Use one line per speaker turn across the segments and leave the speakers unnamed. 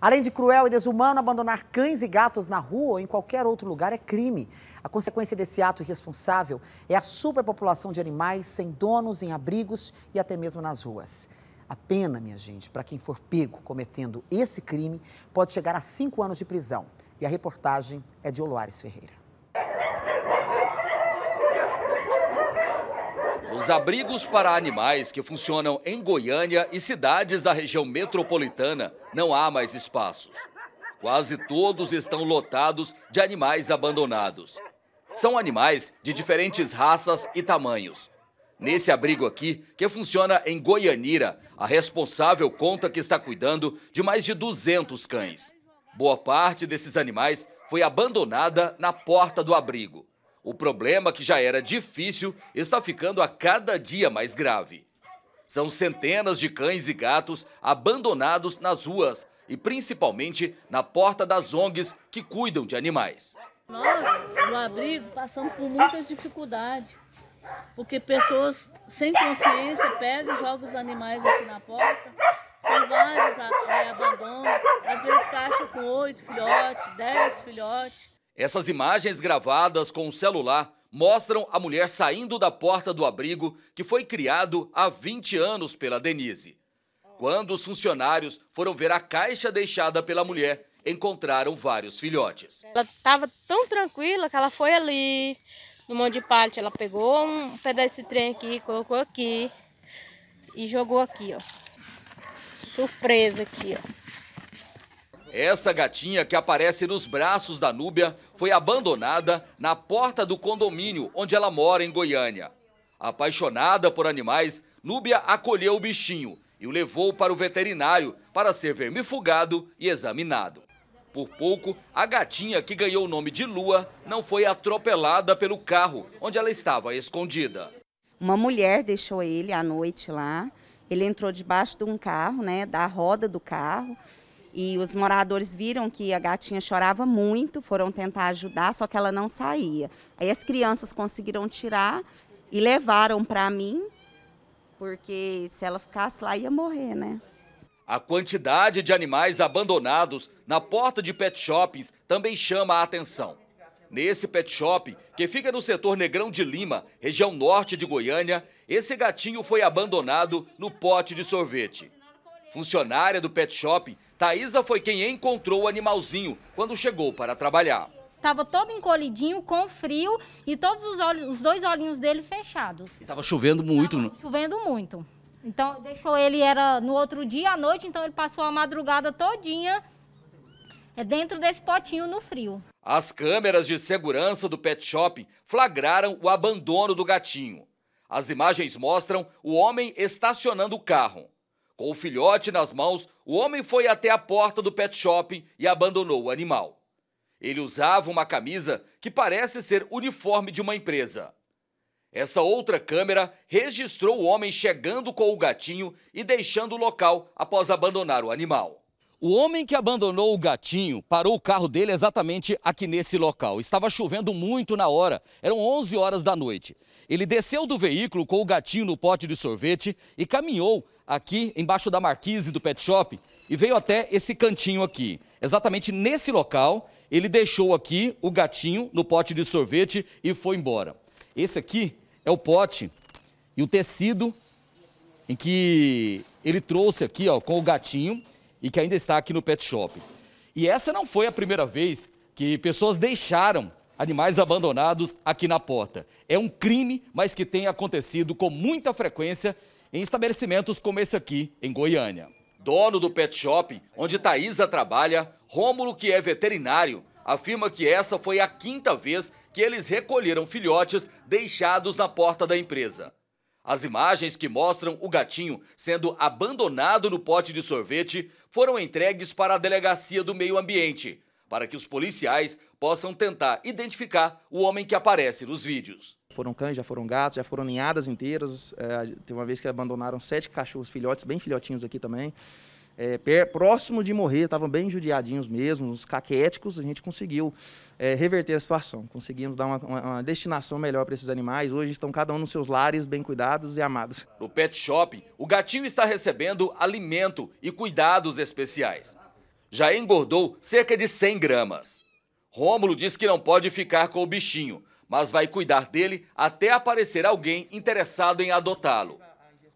Além de cruel e desumano, abandonar cães e gatos na rua ou em qualquer outro lugar é crime. A consequência desse ato irresponsável é a superpopulação de animais sem donos, em abrigos e até mesmo nas ruas. A pena, minha gente, para quem for pego cometendo esse crime pode chegar a cinco anos de prisão. E a reportagem é de Oloares Ferreira. Os abrigos para animais que funcionam em Goiânia e cidades da região metropolitana não há mais espaços. Quase todos estão lotados de animais abandonados. São animais de diferentes raças e tamanhos. Nesse abrigo aqui, que funciona em Goianira, a responsável conta que está cuidando de mais de 200 cães. Boa parte desses animais foi abandonada na porta do abrigo. O problema, que já era difícil, está ficando a cada dia mais grave. São centenas de cães e gatos abandonados nas ruas e principalmente na porta das ONGs que cuidam de animais.
Nós, no abrigo, passamos por muitas dificuldades, porque pessoas sem consciência pegam e jogam os animais aqui na porta.
São vários é, abandono. às vezes caixa com oito filhotes, dez filhotes. Essas imagens gravadas com o celular mostram a mulher saindo da porta do abrigo que foi criado há 20 anos pela Denise. Quando os funcionários foram ver a caixa deixada pela mulher, encontraram vários filhotes.
Ela estava tão tranquila que ela foi ali, no Monte de Palha, ela pegou um pedaço de trem aqui, colocou aqui e jogou aqui, ó. Surpresa aqui, ó.
Essa gatinha que aparece nos braços da Núbia foi abandonada na porta do condomínio onde ela mora em Goiânia. Apaixonada por animais, Núbia acolheu o bichinho e o levou para o veterinário para ser vermifugado e examinado. Por pouco, a gatinha que ganhou o nome de Lua não foi atropelada pelo carro onde ela estava escondida.
Uma mulher deixou ele à noite lá. Ele entrou debaixo de um carro, né, da roda do carro,
e os moradores viram que a gatinha chorava muito, foram tentar ajudar, só que ela não saía. Aí as crianças conseguiram tirar e levaram para mim, porque se ela ficasse lá ia morrer, né? A quantidade de animais abandonados na porta de pet shops também chama a atenção. Nesse pet shop, que fica no setor Negrão de Lima, região norte de Goiânia, esse gatinho foi abandonado no pote de sorvete. Funcionária do pet shop, Thaisa foi quem encontrou o animalzinho quando chegou para trabalhar. Estava todo encolhidinho, com
frio e todos os, olhos, os dois olhinhos dele fechados. Estava
chovendo muito. Tava né?
chovendo muito. Então deixou ele era no outro dia à noite, então ele passou a madrugada todinha é, dentro desse potinho no frio.
As câmeras de segurança do pet shop flagraram o abandono do gatinho. As imagens mostram o homem estacionando o carro. Com o filhote nas mãos, o homem foi até a porta do pet shopping e abandonou o animal. Ele usava uma camisa que parece ser uniforme de uma empresa. Essa outra câmera registrou o homem chegando com o gatinho e deixando o local após abandonar o animal. O homem que abandonou o gatinho parou o carro dele exatamente aqui nesse local. Estava chovendo muito na hora, eram 11 horas da noite. Ele desceu do veículo com o gatinho no pote de sorvete e caminhou aqui embaixo da marquise do pet shop e veio até esse cantinho aqui. Exatamente nesse local, ele deixou aqui o gatinho no pote de sorvete e foi embora. Esse aqui é o pote e o tecido em que ele trouxe aqui ó, com o gatinho e que ainda está aqui no pet shop. E essa não foi a primeira vez que pessoas deixaram animais abandonados aqui na porta. É um crime, mas que tem acontecido com muita frequência em estabelecimentos como esse aqui, em Goiânia. Dono do pet shop, onde Thaisa trabalha, Rômulo, que é veterinário, afirma que essa foi a quinta vez que eles recolheram filhotes deixados na porta da empresa. As imagens que mostram o gatinho sendo abandonado no pote de sorvete foram entregues para a Delegacia do Meio Ambiente, para que os policiais possam tentar identificar o
homem que aparece nos vídeos foram cães, já foram gatos, já foram ninhadas inteiras. É, tem uma vez que abandonaram sete cachorros filhotes, bem filhotinhos aqui também. É, per, próximo de morrer, estavam bem judiadinhos mesmo, os caquéticos, a gente conseguiu é, reverter a situação. Conseguimos dar uma, uma, uma destinação melhor para esses animais. Hoje estão cada um nos seus lares, bem cuidados e amados. No pet
shop, o gatinho está recebendo alimento e cuidados especiais. Já engordou cerca de 100 gramas. Rômulo diz que não pode ficar com o bichinho, mas vai cuidar dele até aparecer alguém interessado em adotá-lo.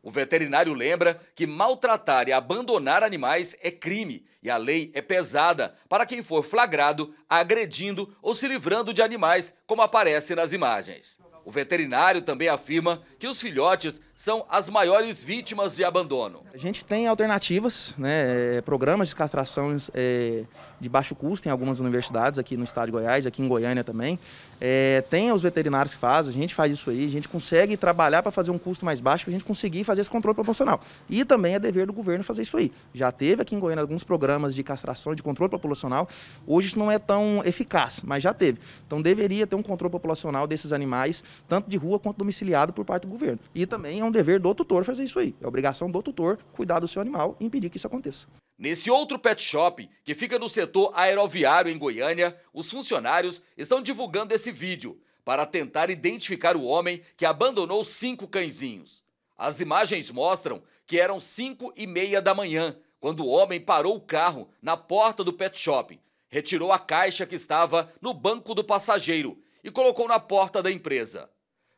O veterinário lembra que maltratar e abandonar animais é crime e a lei é pesada para quem for flagrado agredindo ou se livrando de animais, como aparece nas imagens. O veterinário também afirma que os filhotes são as maiores vítimas de abandono.
A gente tem alternativas, né, é, programas de castração é, de baixo custo em algumas universidades aqui no estado de Goiás, aqui em Goiânia também. É, tem os veterinários que fazem, a gente faz isso aí, a gente consegue trabalhar para fazer um custo mais baixo, para a gente conseguir fazer esse controle populacional. E também é dever do governo fazer isso aí. Já teve aqui em Goiânia alguns programas de castração, de controle populacional. Hoje isso não é tão eficaz, mas já teve. Então deveria ter um controle populacional desses animais tanto de rua quanto domiciliado por parte do governo. E também é um dever do tutor fazer isso aí. É obrigação do tutor cuidar do seu animal e impedir que isso aconteça.
Nesse outro pet shop, que fica no setor aeroviário em Goiânia, os funcionários estão divulgando esse vídeo para tentar identificar o homem que abandonou cinco cãezinhos. As imagens mostram que eram cinco e meia da manhã, quando o homem parou o carro na porta do pet shop, retirou a caixa que estava no banco do passageiro e colocou na porta da empresa.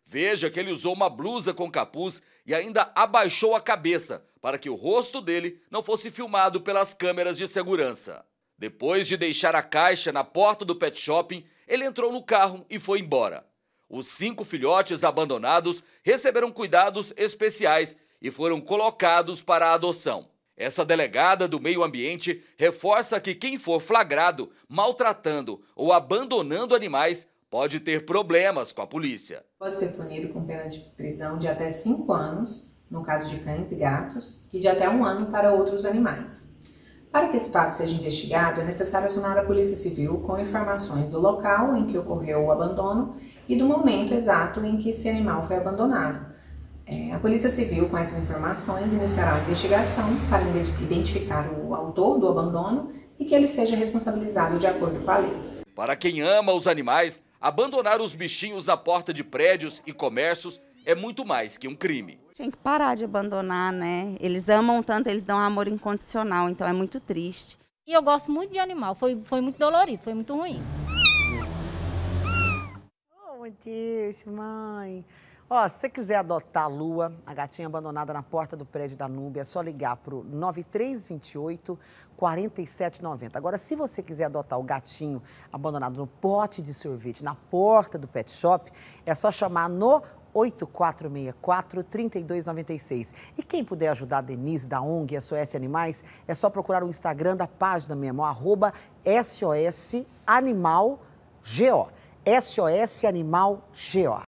Veja que ele usou uma blusa com capuz e ainda abaixou a cabeça para que o rosto dele não fosse filmado pelas câmeras de segurança. Depois de deixar a caixa na porta do pet shopping, ele entrou no carro e foi embora. Os cinco filhotes abandonados receberam cuidados especiais e foram colocados para a adoção. Essa delegada do meio ambiente reforça que quem for flagrado maltratando ou abandonando animais pode ter problemas com a polícia.
Pode ser punido com pena de prisão de até 5 anos, no caso de cães e gatos, e de até um ano para outros animais. Para que esse fato seja investigado, é necessário acionar a Polícia Civil com informações do local em que ocorreu o abandono e do momento exato em que esse animal foi abandonado. É, a Polícia Civil, com essas informações, iniciará a investigação para identificar o autor do abandono e que ele seja responsabilizado de acordo com a lei.
Para quem ama os animais, abandonar os bichinhos na porta de prédios e comércios é muito mais que um crime.
Tinha que parar de
abandonar, né? Eles amam tanto, eles dão amor incondicional, então é muito triste. E eu
gosto muito de animal, foi, foi muito dolorido, foi muito ruim. Oh, meu Deus, mãe.
Ó, se você quiser adotar a Lua, a gatinha abandonada na porta do prédio da Núbia, é só ligar pro 9328 4790. Agora, se você quiser adotar o gatinho abandonado no pote de sorvete na porta do pet shop, é só chamar no 8464-3296. E quem puder ajudar a Denise da ONG SOS Animais, é só procurar o Instagram da página mesmo, arroba SOS Animal GO. SOS Animal GO.